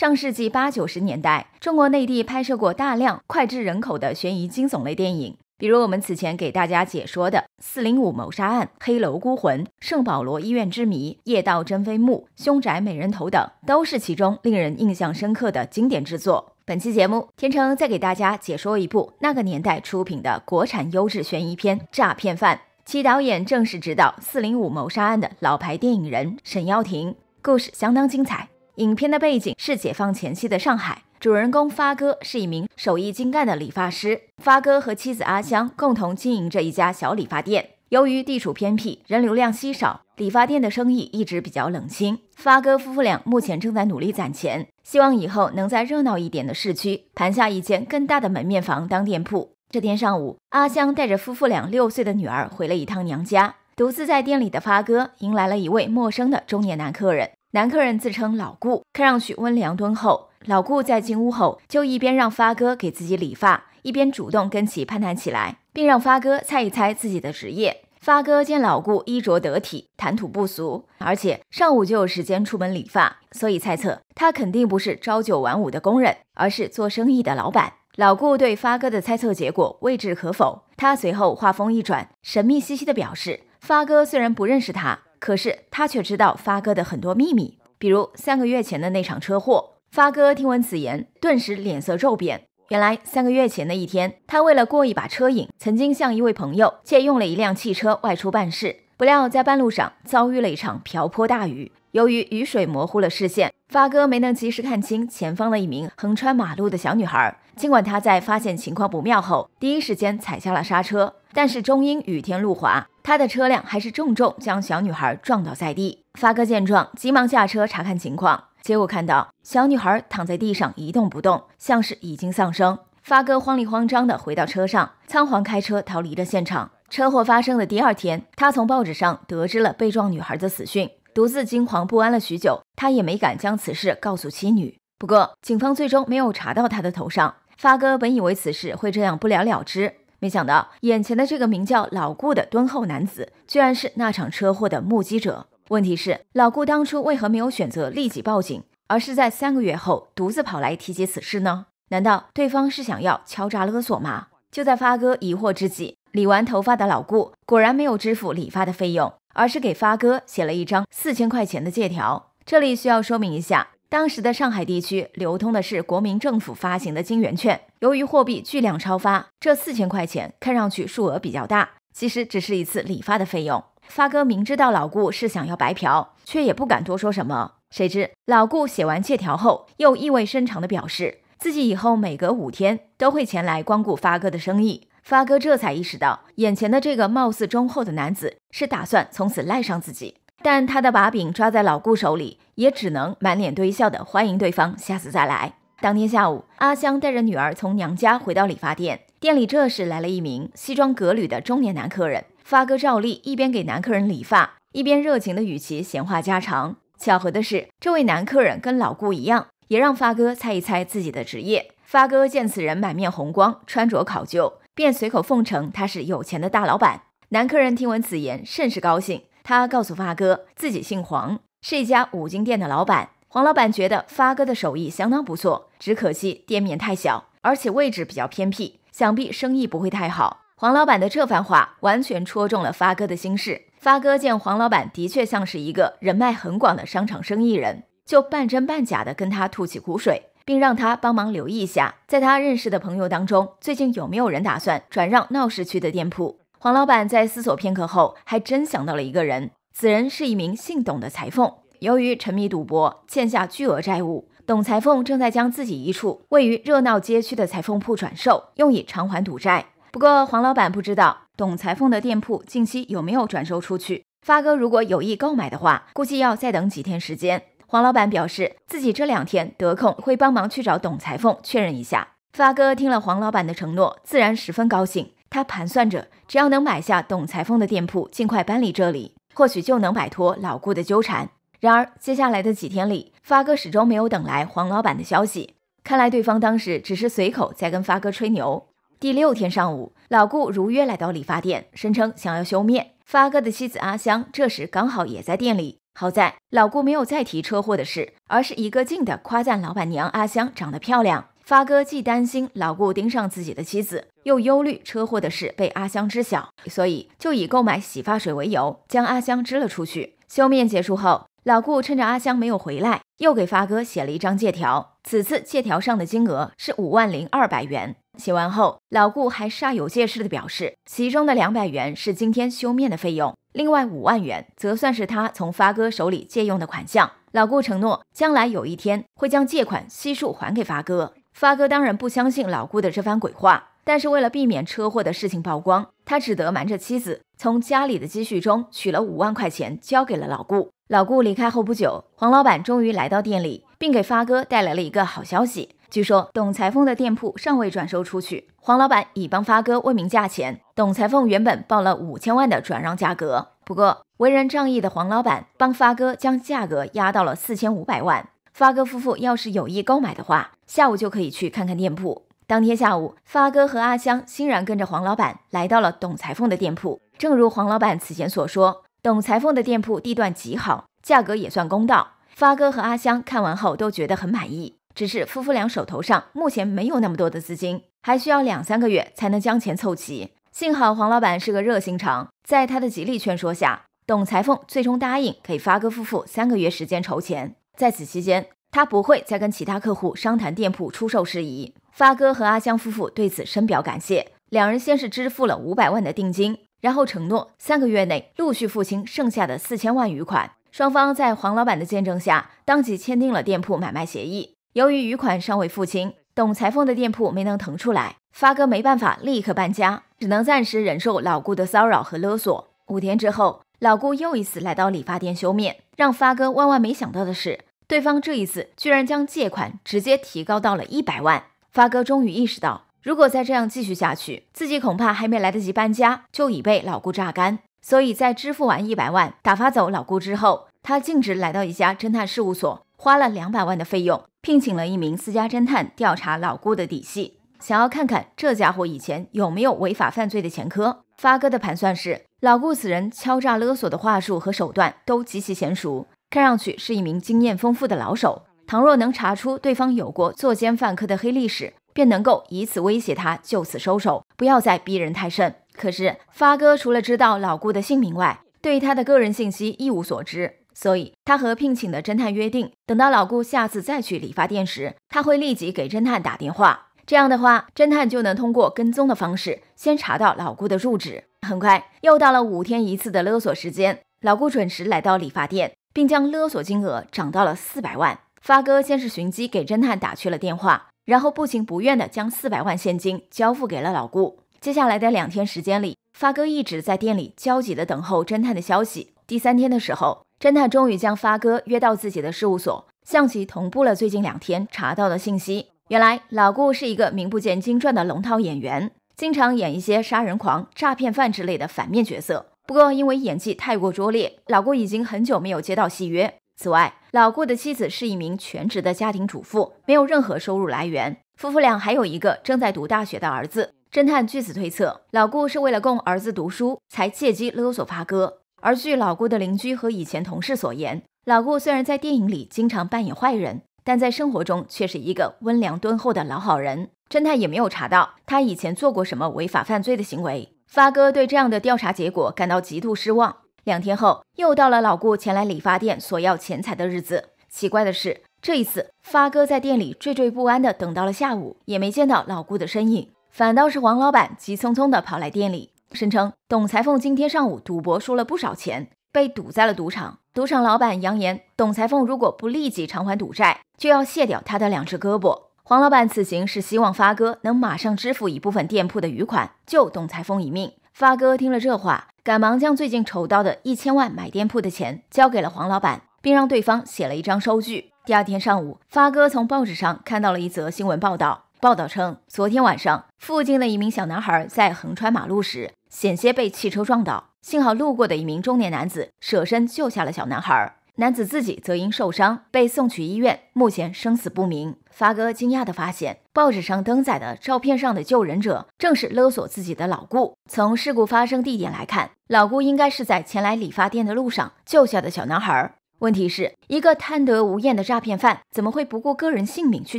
上世纪八九十年代，中国内地拍摄过大量脍炙人口的悬疑惊悚类电影，比如我们此前给大家解说的《四零五谋杀案》《黑楼孤魂》《圣保罗医院之谜》《夜盗珍妃墓》《凶宅美人头》等，都是其中令人印象深刻的经典之作。本期节目，天成再给大家解说一部那个年代出品的国产优质悬疑片《诈骗犯》，其导演正是执导《四零五谋杀案》的老牌电影人沈耀庭，故事相当精彩。影片的背景是解放前夕的上海，主人公发哥是一名手艺精干的理发师。发哥和妻子阿香共同经营着一家小理发店，由于地处偏僻，人流量稀少，理发店的生意一直比较冷清。发哥夫妇俩目前正在努力攒钱，希望以后能在热闹一点的市区盘下一间更大的门面房当店铺。这天上午，阿香带着夫妇俩六岁的女儿回了一趟娘家，独自在店里的发哥迎来了一位陌生的中年男客人。男客人自称老顾，看上去温良敦厚。老顾在进屋后，就一边让发哥给自己理发，一边主动跟其攀谈起来，并让发哥猜一猜自己的职业。发哥见老顾衣着得体，谈吐不俗，而且上午就有时间出门理发，所以猜测他肯定不是朝九晚五的工人，而是做生意的老板。老顾对发哥的猜测结果未置可否，他随后话锋一转，神秘兮兮地表示，发哥虽然不认识他。可是他却知道发哥的很多秘密，比如三个月前的那场车祸。发哥听闻此言，顿时脸色骤变。原来三个月前的一天，他为了过一把车瘾，曾经向一位朋友借用了一辆汽车外出办事。不料在半路上遭遇了一场瓢泼大雨，由于雨水模糊了视线，发哥没能及时看清前方的一名横穿马路的小女孩。尽管他在发现情况不妙后，第一时间踩下了刹车。但是中英雨天路滑，他的车辆还是重重将小女孩撞倒在地。发哥见状，急忙下车查看情况，结果看到小女孩躺在地上一动不动，像是已经丧生。发哥慌里慌张的回到车上，仓皇开车逃离了现场。车祸发生的第二天，他从报纸上得知了被撞女孩的死讯，独自惊慌不安了许久，他也没敢将此事告诉妻女。不过，警方最终没有查到他的头上。发哥本以为此事会这样不了了之。没想到，眼前的这个名叫老顾的敦厚男子，居然是那场车祸的目击者。问题是，老顾当初为何没有选择立即报警，而是在三个月后独自跑来提及此事呢？难道对方是想要敲诈勒索吗？就在发哥疑惑之际，理完头发的老顾果然没有支付理发的费用，而是给发哥写了一张四千块钱的借条。这里需要说明一下。当时的上海地区流通的是国民政府发行的金圆券，由于货币巨量超发，这四千块钱看上去数额比较大，其实只是一次理发的费用。发哥明知道老顾是想要白嫖，却也不敢多说什么。谁知老顾写完借条后，又意味深长的表示自己以后每隔五天都会前来光顾发哥的生意。发哥这才意识到，眼前的这个貌似忠厚的男子是打算从此赖上自己。但他的把柄抓在老顾手里，也只能满脸堆笑的欢迎对方下次再来。当天下午，阿香带着女儿从娘家回到理发店，店里这时来了一名西装革履的中年男客人。发哥照例一边给男客人理发，一边热情的与其闲话家常。巧合的是，这位男客人跟老顾一样，也让发哥猜一猜自己的职业。发哥见此人满面红光，穿着考究，便随口奉承他是有钱的大老板。男客人听闻此言，甚是高兴。他告诉发哥，自己姓黄，是一家五金店的老板。黄老板觉得发哥的手艺相当不错，只可惜店面太小，而且位置比较偏僻，想必生意不会太好。黄老板的这番话完全戳中了发哥的心事。发哥见黄老板的确像是一个人脉很广的商场生意人，就半真半假的跟他吐起苦水，并让他帮忙留意一下，在他认识的朋友当中，最近有没有人打算转让闹市区的店铺。黄老板在思索片刻后，还真想到了一个人。此人是一名姓董的裁缝，由于沉迷赌博，欠下巨额债务。董裁缝正在将自己一处位于热闹街区的裁缝铺转售，用以偿还赌债。不过，黄老板不知道董裁缝的店铺近期有没有转售出去。发哥如果有意购买的话，估计要再等几天时间。黄老板表示，自己这两天得空会帮忙去找董裁缝确认一下。发哥听了黄老板的承诺，自然十分高兴。他盘算着，只要能买下董裁缝的店铺，尽快搬离这里，或许就能摆脱老顾的纠缠。然而，接下来的几天里，发哥始终没有等来黄老板的消息。看来，对方当时只是随口在跟发哥吹牛。第六天上午，老顾如约来到理发店，声称想要修面。发哥的妻子阿香这时刚好也在店里。好在老顾没有再提车祸的事，而是一个劲的夸赞老板娘阿香长得漂亮。发哥既担心老顾盯上自己的妻子，又忧虑车祸的事被阿香知晓，所以就以购买洗发水为由，将阿香支了出去。修面结束后，老顾趁着阿香没有回来，又给发哥写了一张借条。此次借条上的金额是五万零二百元。写完后，老顾还煞有介事的表示，其中的两百元是今天修面的费用，另外五万元则算是他从发哥手里借用的款项。老顾承诺，将来有一天会将借款悉数还给发哥。发哥当然不相信老顾的这番鬼话，但是为了避免车祸的事情曝光，他只得瞒着妻子，从家里的积蓄中取了五万块钱，交给了老顾。老顾离开后不久，黄老板终于来到店里，并给发哥带来了一个好消息：据说董裁缝的店铺尚未转售出去，黄老板已帮发哥问明价钱。董裁缝原本报了五千万的转让价格，不过为人仗义的黄老板帮发哥将价格压到了四千五百万。发哥夫妇要是有意购买的话，下午就可以去看看店铺。当天下午，发哥和阿香欣然跟着黄老板来到了董裁缝的店铺。正如黄老板此前所说，董裁缝的店铺地段极好，价格也算公道。发哥和阿香看完后都觉得很满意，只是夫妇俩手头上目前没有那么多的资金，还需要两三个月才能将钱凑齐。幸好黄老板是个热心肠，在他的极力劝说下，董裁缝最终答应给发哥夫妇三个月时间筹钱。在此期间，他不会再跟其他客户商谈店铺出售事宜。发哥和阿香夫妇对此深表感谢。两人先是支付了五百万的定金，然后承诺三个月内陆续付清剩下的四千万余款。双方在黄老板的见证下，当即签订了店铺买卖协议。由于余款尚未付清，董裁缝的店铺没能腾出来，发哥没办法立刻搬家，只能暂时忍受老顾的骚扰和勒索。五天之后，老顾又一次来到理发店修面。让发哥万万没想到的是，对方这一次居然将借款直接提高到了一百万。发哥终于意识到，如果再这样继续下去，自己恐怕还没来得及搬家，就已被老顾榨干。所以在支付完一百万，打发走老顾之后，他径直来到一家侦探事务所，花了两百万的费用，聘请了一名私家侦探调查老顾的底细，想要看看这家伙以前有没有违法犯罪的前科。发哥的盘算是，老顾此人敲诈勒索的话术和手段都极其娴熟，看上去是一名经验丰富的老手。倘若能查出对方有过作奸犯科的黑历史，便能够以此威胁他就此收手，不要再逼人太甚。可是发哥除了知道老顾的姓名外，对他的个人信息一无所知，所以他和聘请的侦探约定，等到老顾下次再去理发店时，他会立即给侦探打电话。这样的话，侦探就能通过跟踪的方式先查到老顾的住址。很快又到了五天一次的勒索时间，老顾准时来到理发店，并将勒索金额涨到了四百万。发哥先是寻机给侦探打去了电话，然后不情不愿的将四百万现金交付给了老顾。接下来的两天时间里，发哥一直在店里焦急的等候侦探的消息。第三天的时候，侦探终于将发哥约到自己的事务所，向其同步了最近两天查到的信息。原来老顾是一个名不见经传的龙套演员，经常演一些杀人狂、诈骗犯之类的反面角色。不过因为演技太过拙劣，老顾已经很久没有接到戏约。此外，老顾的妻子是一名全职的家庭主妇，没有任何收入来源。夫妇俩还有一个正在读大学的儿子。侦探据此推测，老顾是为了供儿子读书才借机勒索发哥。而据老顾的邻居和以前同事所言，老顾虽然在电影里经常扮演坏人。但在生活中却是一个温良敦厚的老好人，侦探也没有查到他以前做过什么违法犯罪的行为。发哥对这样的调查结果感到极度失望。两天后，又到了老顾前来理发店索要钱财的日子。奇怪的是，这一次发哥在店里惴惴不安地等到了下午，也没见到老顾的身影，反倒是黄老板急匆匆地跑来店里，声称董裁缝今天上午赌博输了不少钱。被堵在了赌场，赌场老板扬言，董裁缝如果不立即偿还赌债，就要卸掉他的两只胳膊。黄老板此行是希望发哥能马上支付一部分店铺的余款，救董裁缝一命。发哥听了这话，赶忙将最近筹到的一千万买店铺的钱交给了黄老板，并让对方写了一张收据。第二天上午，发哥从报纸上看到了一则新闻报道，报道称昨天晚上，附近的一名小男孩在横穿马路时。险些被汽车撞倒，幸好路过的一名中年男子舍身救下了小男孩，男子自己则因受伤被送去医院，目前生死不明。发哥惊讶地发现，报纸上登载的照片上的救人者正是勒索自己的老顾。从事故发生地点来看，老顾应该是在前来理发店的路上救下的小男孩。问题是，一个贪得无厌的诈骗犯怎么会不顾个人性命去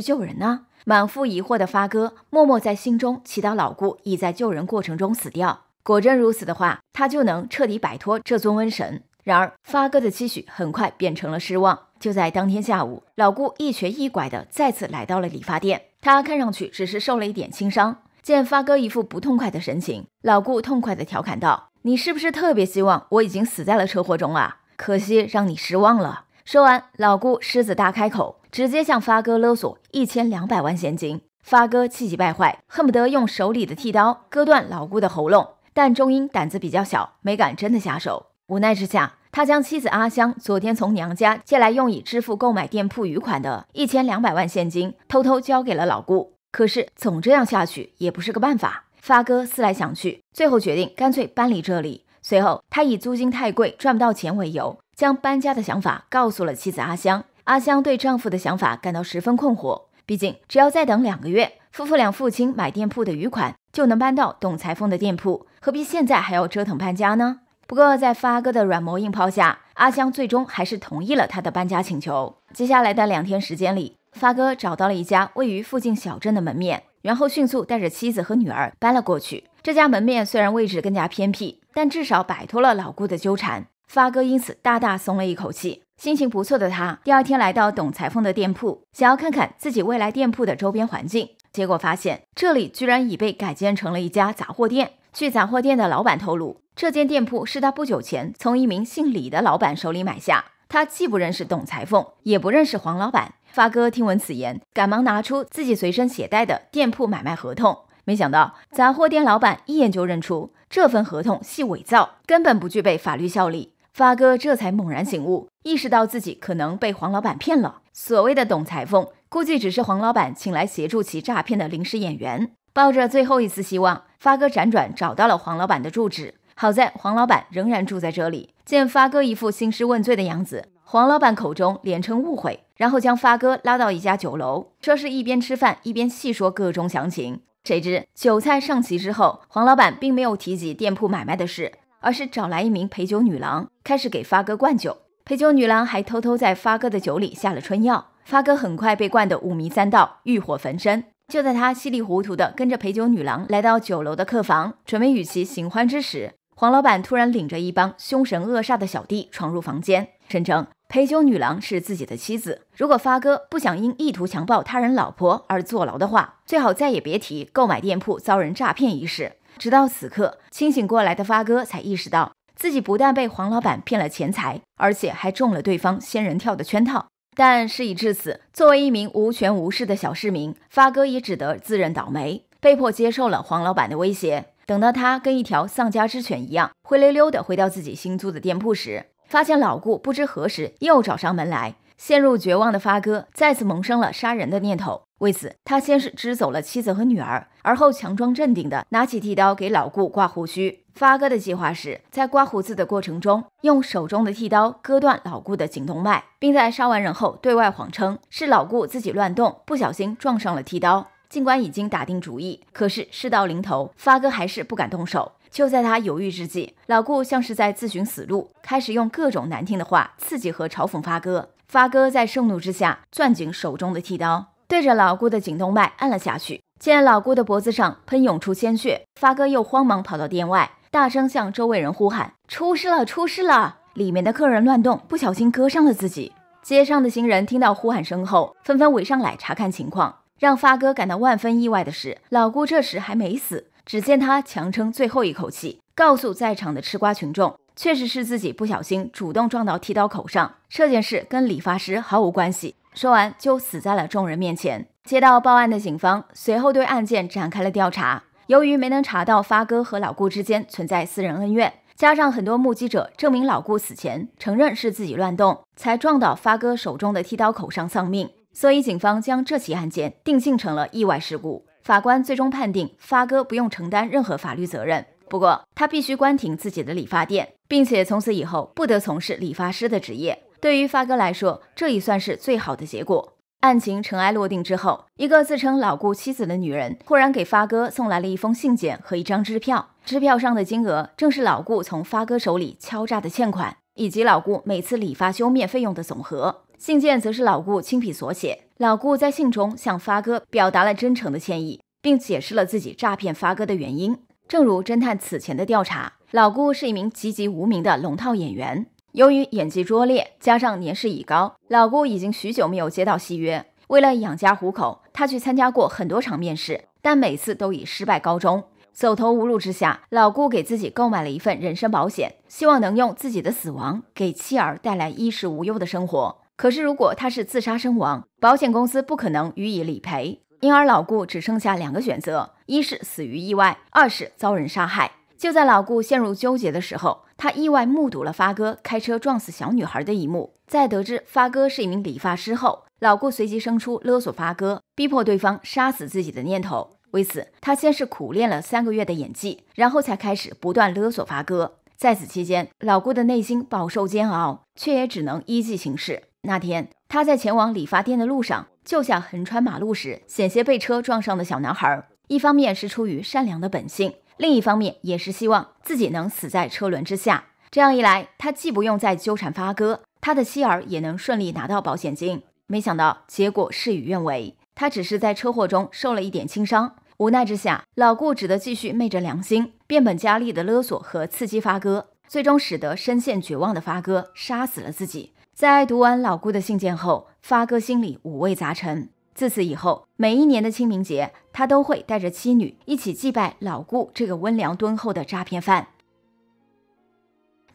救人呢？满腹疑惑的发哥默默在心中祈祷老顾已在救人过程中死掉。果真如此的话，他就能彻底摆脱这尊瘟神。然而，发哥的期许很快变成了失望。就在当天下午，老顾一瘸一拐地再次来到了理发店。他看上去只是受了一点轻伤。见发哥一副不痛快的神情，老顾痛快地调侃道：“你是不是特别希望我已经死在了车祸中啊？可惜让你失望了。”说完，老顾狮子大开口，直接向发哥勒索一千两百万现金。发哥气急败坏，恨不得用手里的剃刀割断老顾的喉咙。但钟英胆子比较小，没敢真的下手。无奈之下，他将妻子阿香昨天从娘家借来用以支付购买店铺余款的一千两百万现金，偷偷交给了老顾。可是总这样下去也不是个办法。发哥思来想去，最后决定干脆搬离这里。随后，他以租金太贵赚不到钱为由，将搬家的想法告诉了妻子阿香。阿香对丈夫的想法感到十分困惑，毕竟只要再等两个月，夫妇俩父亲买店铺的余款。就能搬到董裁缝的店铺，何必现在还要折腾搬家呢？不过在发哥的软磨硬泡下，阿香最终还是同意了他的搬家请求。接下来的两天时间里，发哥找到了一家位于附近小镇的门面，然后迅速带着妻子和女儿搬了过去。这家门面虽然位置更加偏僻，但至少摆脱了老顾的纠缠，发哥因此大大松了一口气。心情不错的他，第二天来到董裁缝的店铺，想要看看自己未来店铺的周边环境。结果发现，这里居然已被改建成了一家杂货店。去杂货店的老板透露，这间店铺是他不久前从一名姓李的老板手里买下。他既不认识董裁缝，也不认识黄老板。发哥听闻此言，赶忙拿出自己随身携带的店铺买卖合同。没想到，杂货店老板一眼就认出这份合同系伪造，根本不具备法律效力。发哥这才猛然醒悟，意识到自己可能被黄老板骗了。所谓的董裁缝，估计只是黄老板请来协助其诈骗的临时演员。抱着最后一丝希望，发哥辗转找到了黄老板的住址。好在黄老板仍然住在这里。见发哥一副兴师问罪的样子，黄老板口中连称误会，然后将发哥拉到一家酒楼，说是一边吃饭一边细说各中详情。谁知酒菜上齐之后，黄老板并没有提及店铺买卖的事。而是找来一名陪酒女郎，开始给发哥灌酒。陪酒女郎还偷偷在发哥的酒里下了春药。发哥很快被灌得五迷三道，欲火焚身。就在他稀里糊涂地跟着陪酒女郎来到酒楼的客房，准备与其行欢之时，黄老板突然领着一帮凶神恶煞的小弟闯入房间，声称陪酒女郎是自己的妻子。如果发哥不想因意图强暴他人老婆而坐牢的话，最好再也别提购买店铺遭人诈骗一事。直到此刻，清醒过来的发哥才意识到，自己不但被黄老板骗了钱财，而且还中了对方“仙人跳”的圈套。但事已至此，作为一名无权无势的小市民，发哥也只得自认倒霉，被迫接受了黄老板的威胁。等到他跟一条丧家之犬一样，灰溜溜地回到自己新租的店铺时，发现老顾不知何时又找上门来。陷入绝望的发哥，再次萌生了杀人的念头。为此，他先是支走了妻子和女儿，而后强装镇定的拿起剃刀给老顾刮胡须。发哥的计划是在刮胡子的过程中，用手中的剃刀割断老顾的颈动脉，并在杀完人后对外谎称是老顾自己乱动，不小心撞上了剃刀。尽管已经打定主意，可是事到临头，发哥还是不敢动手。就在他犹豫之际，老顾像是在自寻死路，开始用各种难听的话刺激和嘲讽发哥。发哥在盛怒之下，攥紧手中的剃刀。对着老顾的颈动脉按了下去，见老顾的脖子上喷涌出鲜血，发哥又慌忙跑到店外，大声向周围人呼喊：“出事了！出事了！”里面的客人乱动，不小心割伤了自己。街上的行人听到呼喊声后，纷纷围上来查看情况。让发哥感到万分意外的是，老顾这时还没死，只见他强撑最后一口气，告诉在场的吃瓜群众：“确实是自己不小心主动撞到剃刀口上，这件事跟理发师毫无关系。”说完就死在了众人面前。接到报案的警方随后对案件展开了调查。由于没能查到发哥和老顾之间存在私人恩怨，加上很多目击者证明老顾死前承认是自己乱动才撞到发哥手中的剃刀口上丧命，所以警方将这起案件定性成了意外事故。法官最终判定发哥不用承担任何法律责任，不过他必须关停自己的理发店，并且从此以后不得从事理发师的职业。对于发哥来说，这已算是最好的结果。案情尘埃落定之后，一个自称老顾妻子的女人忽然给发哥送来了一封信件和一张支票，支票上的金额正是老顾从发哥手里敲诈的欠款，以及老顾每次理发修面费用的总和。信件则是老顾亲笔所写，老顾在信中向发哥表达了真诚的歉意，并解释了自己诈骗发哥的原因。正如侦探此前的调查，老顾是一名籍籍无名的龙套演员。由于演技拙劣，加上年事已高，老顾已经许久没有接到戏约。为了养家糊口，他去参加过很多场面试，但每次都以失败告终。走投无路之下，老顾给自己购买了一份人身保险，希望能用自己的死亡给妻儿带来衣食无忧的生活。可是，如果他是自杀身亡，保险公司不可能予以理赔。因而，老顾只剩下两个选择：一是死于意外，二是遭人杀害。就在老顾陷入纠结的时候，他意外目睹了发哥开车撞死小女孩的一幕。在得知发哥是一名理发师后，老顾随即生出勒索发哥，逼迫对方杀死自己的念头。为此，他先是苦练了三个月的演技，然后才开始不断勒索发哥。在此期间，老顾的内心饱受煎熬，却也只能依计行事。那天，他在前往理发店的路上救下横穿马路时险些被车撞上的小男孩，一方面是出于善良的本性。另一方面，也是希望自己能死在车轮之下。这样一来，他既不用再纠缠发哥，他的妻儿也能顺利拿到保险金。没想到结果事与愿违，他只是在车祸中受了一点轻伤。无奈之下，老顾只得继续昧着良心，变本加厉的勒索和刺激发哥，最终使得深陷绝望的发哥杀死了自己。在读完老顾的信件后，发哥心里五味杂陈。自此以后，每一年的清明节，他都会带着妻女一起祭拜老顾这个温良敦厚的诈骗犯。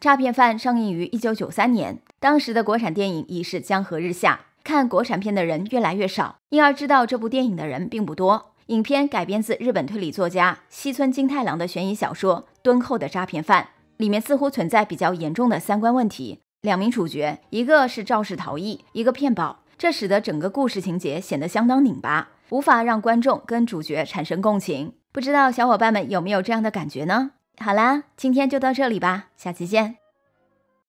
《诈骗犯》上映于1993年，当时的国产电影已是江河日下，看国产片的人越来越少，因而知道这部电影的人并不多。影片改编自日本推理作家西村金太郎的悬疑小说《敦厚的诈骗犯》，里面似乎存在比较严重的三观问题。两名主角，一个是肇事逃逸，一个骗保。这使得整个故事情节显得相当拧巴，无法让观众跟主角产生共情。不知道小伙伴们有没有这样的感觉呢？好啦，今天就到这里吧，下期见。